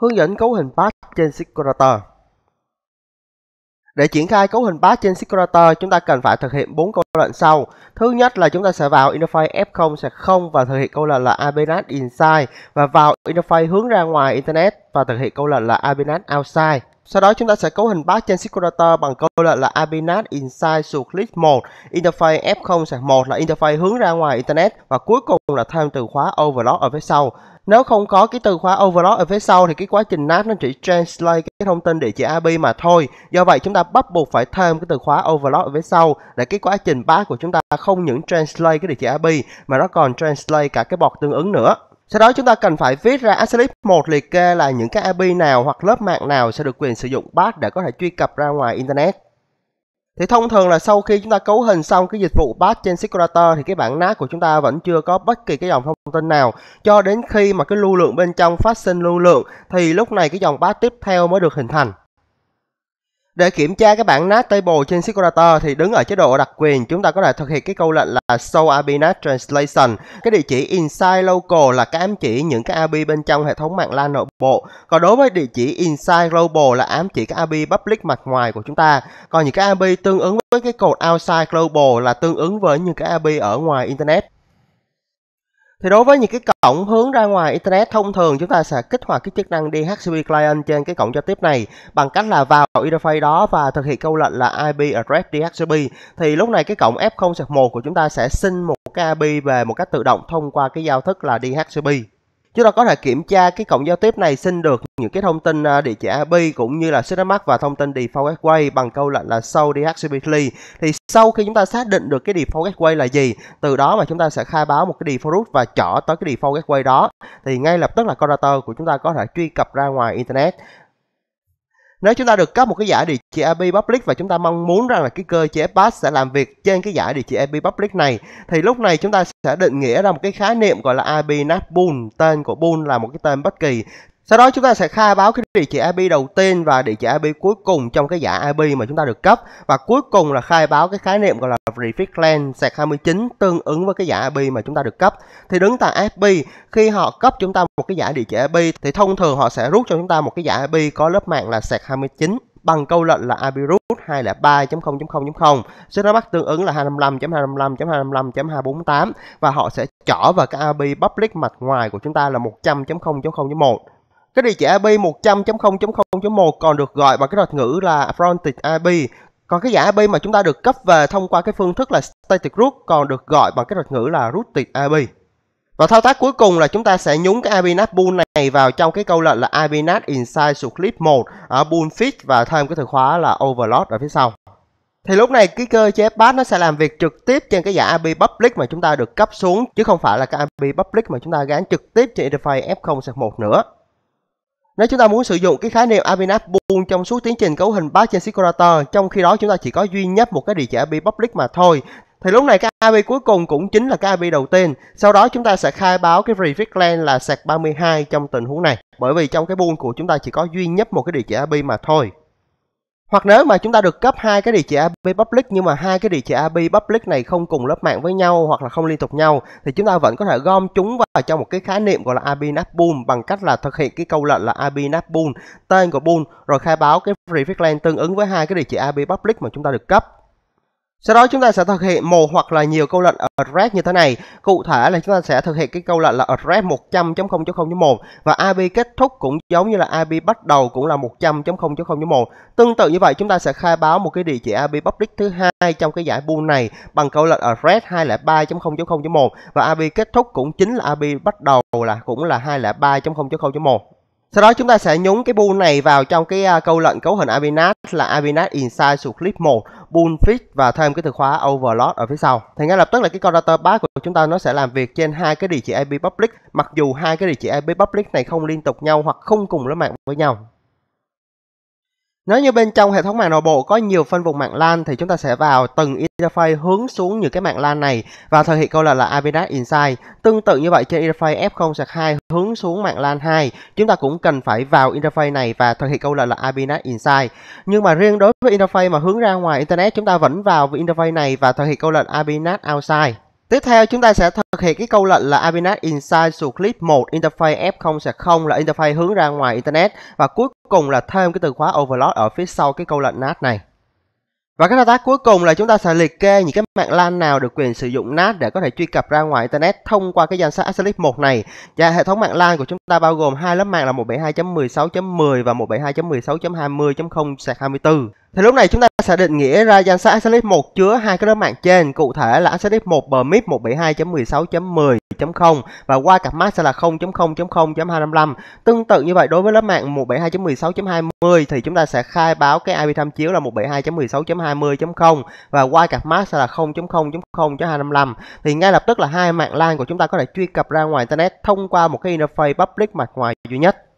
hướng dẫn cấu hình path trên Securator. Để triển khai cấu hình path trên Securator, chúng ta cần phải thực hiện bốn câu lệnh sau. Thứ nhất là chúng ta sẽ vào interface F0 0 và thực hiện câu lệnh là abinat inside và vào interface hướng ra ngoài internet và thực hiện câu lệnh là abinat outside. Sau đó chúng ta sẽ cấu hình bát trên circulator bằng câu lệnh là Abinat Inside Suclist 1, interface F0 sạc 1 là interface hướng ra ngoài Internet và cuối cùng là thêm từ khóa Overlock ở phía sau. Nếu không có cái từ khóa overlock ở phía sau thì cái quá trình NAT nó chỉ translate cái thông tin địa chỉ IP mà thôi. Do vậy chúng ta bắt buộc phải thêm cái từ khóa overlock ở phía sau để cái quá trình bát của chúng ta không những translate cái địa chỉ IP mà nó còn translate cả cái bọt tương ứng nữa. Sau đó chúng ta cần phải viết ra ASCII-1 liệt kê là những cái IP nào hoặc lớp mạng nào sẽ được quyền sử dụng pass để có thể truy cập ra ngoài Internet. Thì thông thường là sau khi chúng ta cấu hình xong cái dịch vụ pass trên Securator thì cái bản NAS của chúng ta vẫn chưa có bất kỳ cái dòng thông tin nào cho đến khi mà cái lưu lượng bên trong phát sinh lưu lượng thì lúc này cái dòng pass tiếp theo mới được hình thành. Để kiểm tra cái bảng NAT table trên Securator thì đứng ở chế độ đặc quyền chúng ta có thể thực hiện cái câu lệnh là show ab NAT translation. Cái địa chỉ inside local là cái ám chỉ những cái ab bên trong hệ thống mạng LAN nội bộ. Còn đối với địa chỉ inside global là ám chỉ các ab public mặt ngoài của chúng ta. Còn những cái ab tương ứng với cái cột outside global là tương ứng với những cái ab ở ngoài internet. Thì đối với những cái cổng hướng ra ngoài Internet thông thường chúng ta sẽ kích hoạt cái chức năng DHCP Client trên cái cổng giao tiếp này bằng cách là vào interface đó và thực hiện câu lệnh là IP Address DHCP. Thì lúc này cái cổng F0-1 của chúng ta sẽ xin một cái IP về một cách tự động thông qua cái giao thức là DHCP. Chúng ta có thể kiểm tra cái cổng giao tiếp này xin được những cái thông tin à, địa chỉ IP cũng như là MAC và thông tin default gateway bằng câu lệnh là show DHCP Thì sau khi chúng ta xác định được cái default gateway là gì, từ đó mà chúng ta sẽ khai báo một cái default route và chở tới cái default gateway đó. Thì ngay lập tức là connector của chúng ta có thể truy cập ra ngoài internet nếu chúng ta được cấp một cái giải địa chỉ IP public và chúng ta mong muốn rằng là cái cơ chế pass sẽ làm việc trên cái giải địa chỉ IP public này thì lúc này chúng ta sẽ định nghĩa ra một cái khái niệm gọi là IP NAT pool. Tên của pool là một cái tên bất kỳ sau đó chúng ta sẽ khai báo cái địa chỉ IP đầu tiên và địa chỉ IP cuối cùng trong cái giải IP mà chúng ta được cấp và cuối cùng là khai báo cái khái niệm gọi là prefix len sạc 29 tương ứng với cái giải IP mà chúng ta được cấp. Thì đứng tại ip khi họ cấp chúng ta một cái giải địa chỉ IP thì thông thường họ sẽ rút cho chúng ta một cái giải IP có lớp mạng là sạc 29 bằng câu lệnh là IP root 203.0.0.0 sẽ nó bắt tương ứng là 255.255.255.248 và họ sẽ chở vào cái IP public mặt ngoài của chúng ta là 100.0.0.1 cái địa chỉ IP 100.0.0.1 còn được gọi bằng cái thuật ngữ là Fronted IP. Còn cái giải IP mà chúng ta được cấp về thông qua cái phương thức là Static Root còn được gọi bằng cái thuật ngữ là Rooted IP. Và thao tác cuối cùng là chúng ta sẽ nhúng cái IPNAT bool này vào trong cái câu lệnh là IPNAT inside subclip 1 ở bool fix và thêm cái từ khóa là overload ở phía sau. Thì lúc này cái cơ chế pass nó sẽ làm việc trực tiếp trên cái giải IP public mà chúng ta được cấp xuống chứ không phải là cái IP public mà chúng ta gán trực tiếp trên interface F0-1 nữa. Nếu chúng ta muốn sử dụng cái khái niệm Abinap Bool trong suốt tiến trình cấu hình batch trên Securator, trong khi đó chúng ta chỉ có duy nhất một cái địa chỉ IP public mà thôi, thì lúc này cái IP cuối cùng cũng chính là cái IP đầu tiên. Sau đó chúng ta sẽ khai báo cái prefix len là sạc 32 trong tình huống này. Bởi vì trong cái buôn của chúng ta chỉ có duy nhất một cái địa chỉ IP mà thôi. Hoặc nếu mà chúng ta được cấp hai cái địa chỉ IP public nhưng mà hai cái địa chỉ IP public này không cùng lớp mạng với nhau hoặc là không liên tục nhau thì chúng ta vẫn có thể gom chúng vào trong một cái khái niệm gọi là IP NAP pool bằng cách là thực hiện cái câu lệnh là IP NAP pool, tên của pool rồi khai báo cái prefix LAN tương ứng với hai cái địa chỉ IP public mà chúng ta được cấp. Sau đó chúng ta sẽ thực hiện một hoặc là nhiều câu lệnh address như thế này. Cụ thể là chúng ta sẽ thực hiện cái câu lệnh là address 100.0.0.1 và IP kết thúc cũng giống như là IP bắt đầu cũng là 100.0.0.1. Tương tự như vậy chúng ta sẽ khai báo một cái địa chỉ IP public thứ hai trong cái giải bool này bằng câu lệnh address 203.0.0.1 và IP kết thúc cũng chính là IP bắt đầu là cũng là 203.0.0.1. Sau đó chúng ta sẽ nhúng cái bool này vào trong cái à, câu lệnh cấu hình Abinat là Abinat Inside Subclip 1, bool fix và thêm cái từ khóa overload ở phía sau. Thì ngay lập tức là cái con data path của chúng ta nó sẽ làm việc trên hai cái địa chỉ IP public, mặc dù hai cái địa chỉ IP public này không liên tục nhau hoặc không cùng lớp mạng với nhau. Nếu như bên trong hệ thống mạng nội bộ có nhiều phân vùng mạng LAN thì chúng ta sẽ vào từng interface hướng xuống những cái mạng LAN này và thực hiện câu lệnh là, là IPNet Insight. Tương tự như vậy trên interface F0-2 hướng xuống mạng LAN 2, chúng ta cũng cần phải vào interface này và thực hiện câu lệnh là, là IPNet Insight. Nhưng mà riêng đối với interface mà hướng ra ngoài internet chúng ta vẫn vào interface này và thực hiện câu lệnh IPNet Outside. Tiếp theo chúng ta sẽ thực hiện cái câu lệnh là Abinet Inside to Clip 1 Interface F0 sẽ không là interface hướng ra ngoài Internet và cuối cùng là thêm cái từ khóa Overload ở phía sau cái câu lệnh NAT này. Và cái thao tác cuối cùng là chúng ta sẽ liệt kê những cái mạng LAN nào được quyền sử dụng NAT để có thể truy cập ra ngoài Internet thông qua cái danh sách Access List 1 này. Và dạ, hệ thống mạng LAN của chúng ta bao gồm hai lớp mạng là 172.16.10 và 172.16.20.0/24. Thì lúc này chúng ta sẽ định nghĩa ra danh sách access list 1 chứa hai cái lớp mạng trên, cụ thể là access list 1 permit 172.16.10.0 và qua cặp mask sẽ là 0.0.0.255. Tương tự như vậy đối với lớp mạng 172.16.20 thì chúng ta sẽ khai báo cái IP tham chiếu là 172.16.20.0 và qua cặp mask sẽ là 0 0.0.0.255 thì ngay lập tức là hai mạng LAN của chúng ta có thể truy cập ra ngoài internet thông qua một cái interface public mặt ngoài duy nhất